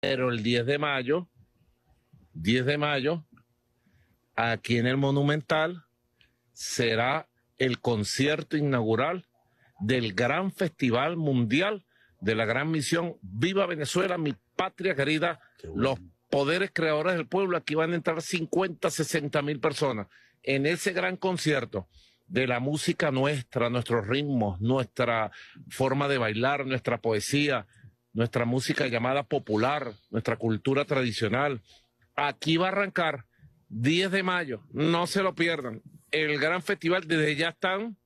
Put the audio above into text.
pero el 10 de mayo, 10 de mayo, aquí en el Monumental será el concierto inaugural del gran festival mundial de la gran misión Viva Venezuela, mi patria querida, los poderes creadores del pueblo, aquí van a entrar 50, 60 mil personas en ese gran concierto de la música nuestra, nuestros ritmos, nuestra forma de bailar, nuestra poesía, nuestra música llamada popular, nuestra cultura tradicional. Aquí va a arrancar 10 de mayo, no se lo pierdan. El gran festival desde ya están